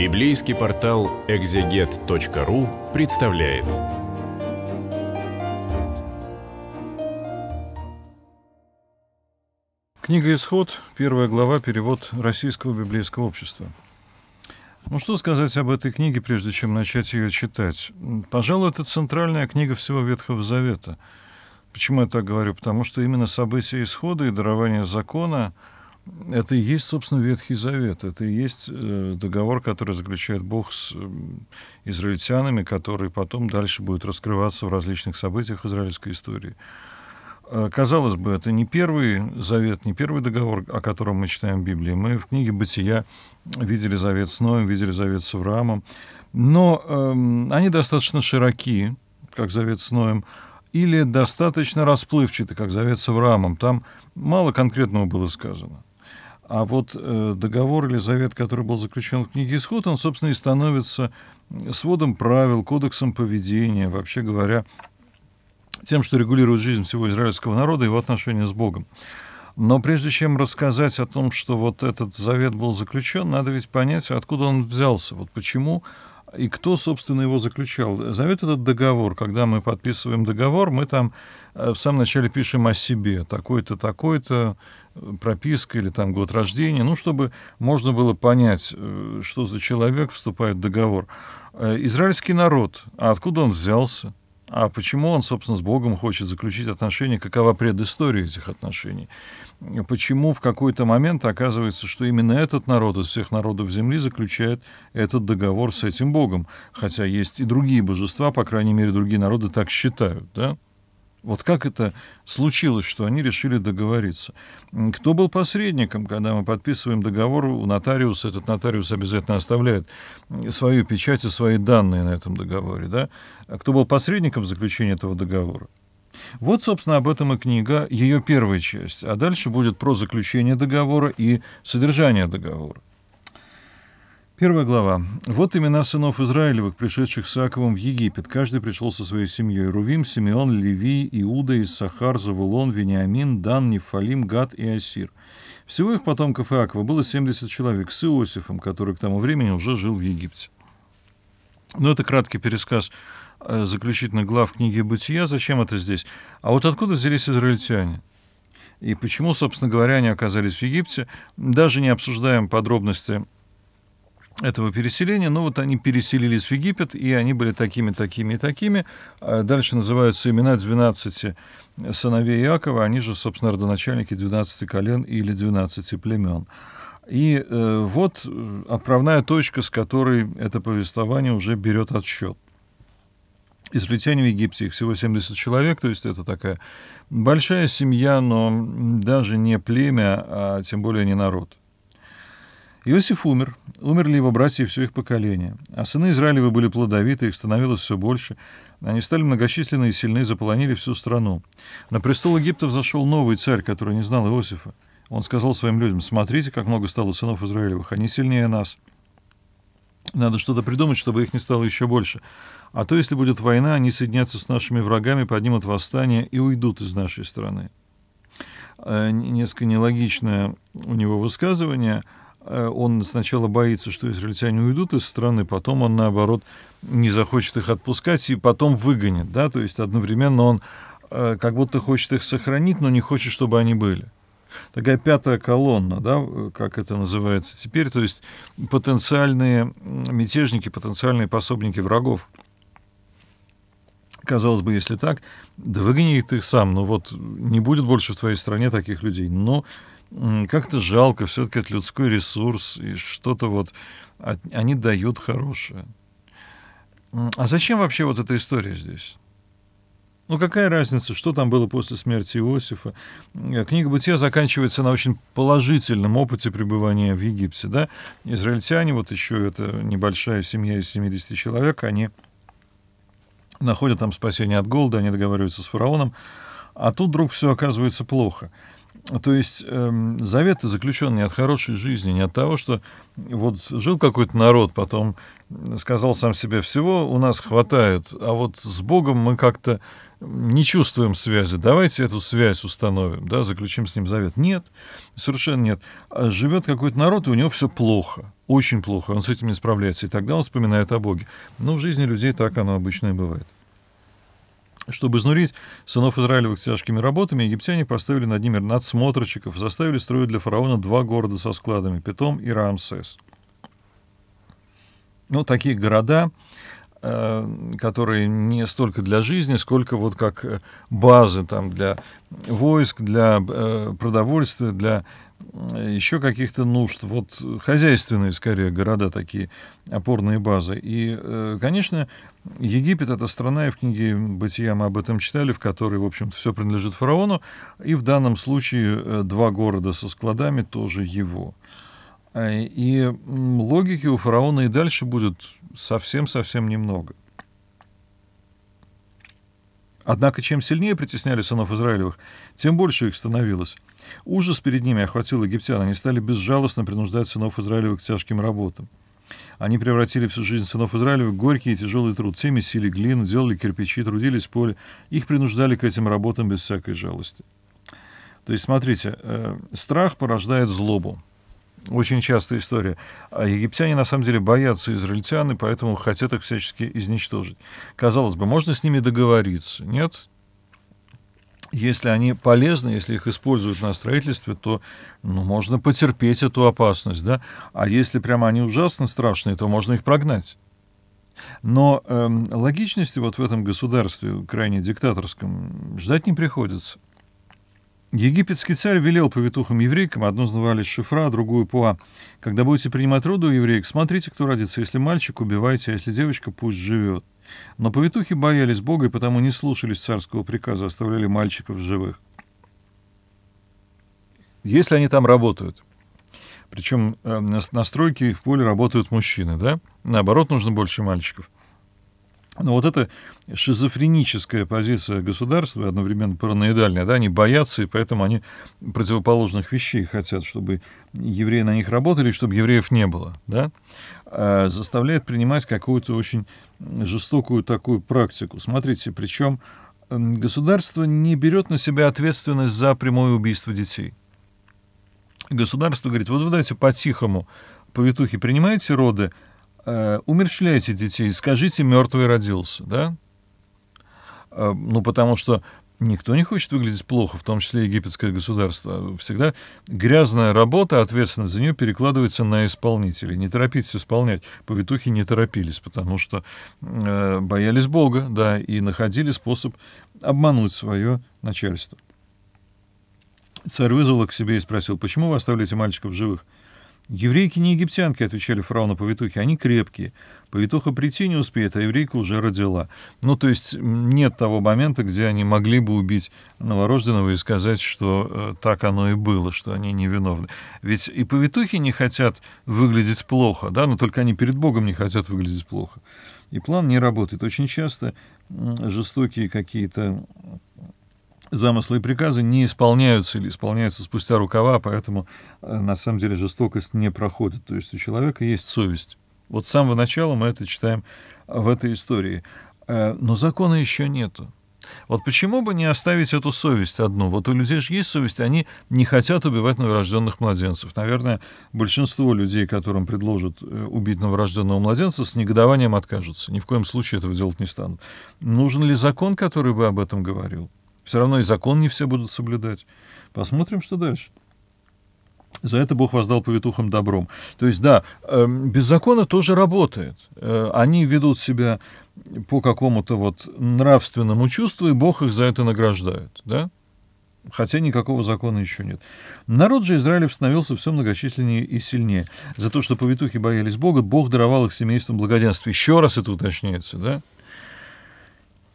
Библейский портал экзегет.ру представляет. Книга «Исход», первая глава, перевод Российского библейского общества. Ну что сказать об этой книге, прежде чем начать ее читать? Пожалуй, это центральная книга всего Ветхого Завета. Почему я так говорю? Потому что именно события исхода и дарование закона это и есть, собственно, Ветхий Завет. Это и есть э, договор, который заключает Бог с э, израильтянами, который потом дальше будет раскрываться в различных событиях израильской истории. Э, казалось бы, это не первый завет, не первый договор, о котором мы читаем в Библии. Мы в книге «Бытия» видели завет с Ноем, видели завет с Авраамом. Но эм, они достаточно широки, как завет с Ноем, или достаточно расплывчаты, как завет с Авраамом. Там мало конкретного было сказано. А вот э, договор или завет, который был заключен в книге «Исход», он, собственно, и становится сводом правил, кодексом поведения, вообще говоря, тем, что регулирует жизнь всего израильского народа и его отношения с Богом. Но прежде чем рассказать о том, что вот этот завет был заключен, надо ведь понять, откуда он взялся. Вот почему и кто, собственно, его заключал. Завет этот договор. Когда мы подписываем договор, мы там э, в самом начале пишем о себе. Такой-то, такой-то, э, прописка или там год рождения. Ну, чтобы можно было понять, э, что за человек вступает в договор. Израильский народ, а откуда он взялся? А почему он, собственно, с Богом хочет заключить отношения? Какова предыстория этих отношений? Почему в какой-то момент оказывается, что именно этот народ из всех народов Земли заключает этот договор с этим Богом? Хотя есть и другие божества, по крайней мере, другие народы так считают, да? Вот как это случилось, что они решили договориться? Кто был посредником, когда мы подписываем договор у нотариуса? Этот нотариус обязательно оставляет свою печать и свои данные на этом договоре. Да? А кто был посредником в заключении этого договора? Вот, собственно, об этом и книга, ее первая часть. А дальше будет про заключение договора и содержание договора. Первая глава. «Вот имена сынов Израилевых, пришедших с Иаковом в Египет. Каждый пришел со своей семьей. Рувим, Симеон, Леви, Иуда, Иссахар, Завулон, Вениамин, Дан, Нефалим, Гад и Асир. Всего их потомков Иакова было 70 человек с Иосифом, который к тому времени уже жил в Египте». Но ну, это краткий пересказ э, заключительных глав книги «Бытия». Зачем это здесь? А вот откуда взялись израильтяне? И почему, собственно говоря, они оказались в Египте? Даже не обсуждаем подробности этого переселения. Ну вот они переселились в Египет, и они были такими, такими и такими. А дальше называются имена 12 сыновей Иакова. Они же, собственно, родоначальники 12 колен или 12 племен. И э, вот э, отправная точка, с которой это повествование уже берет отсчет. Из плетения в Египте их всего 70 человек, то есть это такая большая семья, но даже не племя, а тем более не народ. Иосиф умер. Умерли его братья и все их поколения, А сыны Израилевы были плодовиты, их становилось все больше. Они стали многочисленны и сильны, заполонили всю страну. На престол Египта взошел новый царь, который не знал Иосифа. Он сказал своим людям, смотрите, как много стало сынов Израилевых, они сильнее нас. Надо что-то придумать, чтобы их не стало еще больше. А то, если будет война, они соединятся с нашими врагами, поднимут восстание и уйдут из нашей страны. Э, несколько нелогичное у него высказывание – Э, он сначала боится, что израильтяне уйдут из страны, потом он, наоборот, не захочет их отпускать и потом выгонит, да, то есть одновременно он э, как будто хочет их сохранить, но не хочет, чтобы они были. Такая пятая колонна, да, э, как это называется теперь, то есть потенциальные мятежники, потенциальные пособники врагов. Казалось бы, если так, да выгони их сам, но вот не будет больше в твоей стране таких людей. Но как-то жалко, все-таки это людской ресурс, и что-то вот от, они дают хорошее. А зачем вообще вот эта история здесь? Ну какая разница, что там было после смерти Иосифа? Э, книга «Бытия» заканчивается на очень положительном опыте пребывания в Египте. Да? Израильтяне, вот еще эта небольшая семья из 70 человек, они находят там спасение от голода, они договариваются с фараоном, а тут вдруг все оказывается плохо – то есть эм, заветы заключен не от хорошей жизни, не от того, что вот жил какой-то народ, потом сказал сам себе, всего у нас хватает, а вот с Богом мы как-то не чувствуем связи, давайте эту связь установим, да, заключим с ним завет. Нет, совершенно нет. А живет какой-то народ, и у него все плохо, очень плохо, он с этим не справляется, и тогда он вспоминает о Боге. Но ну, в жизни людей так оно обычно и бывает. Чтобы изнурить сынов Израилевых тяжкими работами, египтяне поставили над ними надсмотрщиков, заставили строить для фараона два города со складами – Питом и Рамсес. Ну, такие города, э, которые не столько для жизни, сколько вот как э, базы там для войск, для э, продовольствия, для еще каких-то нужд. Вот хозяйственные, скорее, города такие, опорные базы. И, э, конечно, Египет — это страна, и в книге «Бытия» мы об этом читали, в которой, в общем-то, все принадлежит фараону. И в данном случае э, два города со складами тоже его. Э, и логики у фараона и дальше будет совсем-совсем немного. Однако, чем сильнее притесняли сынов Израилевых, тем больше их становилось. Ужас перед ними охватил египтян, они стали безжалостно принуждать сынов Израилевых к тяжким работам. Они превратили всю жизнь сынов Израиля в горький и тяжелый труд. Те месили глину, делали кирпичи, трудились в поле. Их принуждали к этим работам без всякой жалости. То есть, смотрите, э, страх порождает злобу очень частая история. А египтяне на самом деле боятся израильтян, и поэтому хотят их всячески изничтожить. Казалось бы, можно с ними договориться? Нет, если они полезны, если их используют на строительстве, то ну, можно потерпеть эту опасность, да. А если прямо они ужасно страшные, то можно их прогнать. Но э, логичности вот в этом государстве, крайне диктаторском, ждать не приходится. Египетский царь велел повитухам-еврейкам, одну звали Шифра, другую Пуа, «Когда будете принимать роду у евреек, смотрите, кто родится. Если мальчик, убивайте, а если девочка, пусть живет». Но повитухи боялись Бога и потому не слушались царского приказа, оставляли мальчиков живых. Если они там работают, причем э, на стройке и в поле работают мужчины, да? Наоборот, нужно больше мальчиков – но вот эта шизофреническая позиция государства, одновременно параноидальная, да, они боятся, и поэтому они противоположных вещей хотят, чтобы евреи на них работали, чтобы евреев не было, да, а заставляет принимать какую-то очень жестокую такую практику. Смотрите, причем государство не берет на себя ответственность за прямое убийство детей. Государство говорит, вот вы дайте по-тихому, повитухи, принимаете роды, Э, умерщвляйте детей, скажите, мертвый родился, да? Э, ну, потому что никто не хочет выглядеть плохо, в том числе египетское государство. Всегда грязная работа, ответственность за нее перекладывается на исполнителей. Не торопитесь исполнять. Повитухи не торопились, потому что э, боялись Бога, да, и находили способ обмануть свое начальство. Царь вызвал к себе и спросил, почему вы оставляете мальчиков живых? Еврейки не египтянки, отвечали фараону повитухи, они крепкие. Повитуха прийти не успеет, а еврейка уже родила. Ну, то есть нет того момента, где они могли бы убить новорожденного и сказать, что э, так оно и было, что они невиновны. Ведь и повитухи не хотят выглядеть плохо, да, но только они перед Богом не хотят выглядеть плохо. И план не работает. Очень часто жестокие какие-то замыслы и приказы не исполняются или исполняются спустя рукава, поэтому э, на самом деле жестокость не проходит. То есть у человека есть совесть. Вот с самого начала мы это читаем в этой истории. Э, но закона еще нету. Вот почему бы не оставить эту совесть одну? Вот у людей же есть совесть, они не хотят убивать новорожденных младенцев. Наверное, большинство людей, которым предложат э, убить новорожденного младенца, с негодованием откажутся. Ни в коем случае этого делать не станут. Нужен ли закон, который бы об этом говорил? Все равно и закон не все будут соблюдать. Посмотрим, что дальше. За это Бог воздал повитухам добром. То есть, да, эм, без закона тоже работает. Э, они ведут себя по какому-то вот нравственному чувству, и Бог их за это награждает, да? Хотя никакого закона еще нет. Народ же Израилев становился все многочисленнее и сильнее. За то, что повитухи боялись Бога, Бог даровал их семействам благоденствия Еще раз это уточняется, да?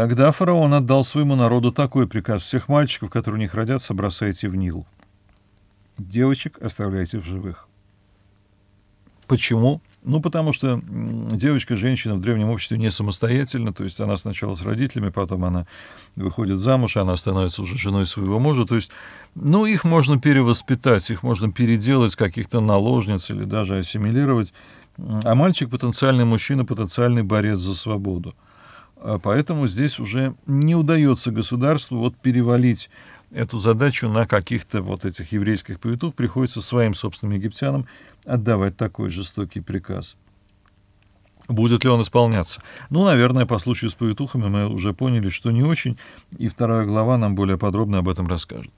Тогда фараон отдал своему народу такой приказ всех мальчиков, которые у них родятся, бросайте в Нил. Девочек оставляйте в живых. Почему? Ну, потому что девочка, женщина в древнем обществе не самостоятельна, то есть она сначала с родителями, потом она выходит замуж, она становится уже женой своего мужа, то есть, ну, их можно перевоспитать, их можно переделать каких-то наложниц или даже ассимилировать, а мальчик потенциальный мужчина, потенциальный борец за свободу. А поэтому здесь уже не удается государству вот перевалить эту задачу на каких-то вот этих еврейских повитух. Приходится своим собственным египтянам отдавать такой жестокий приказ. Будет ли он исполняться? Ну, наверное, по случаю с повитухами мы уже поняли, что не очень, и вторая глава нам более подробно об этом расскажет.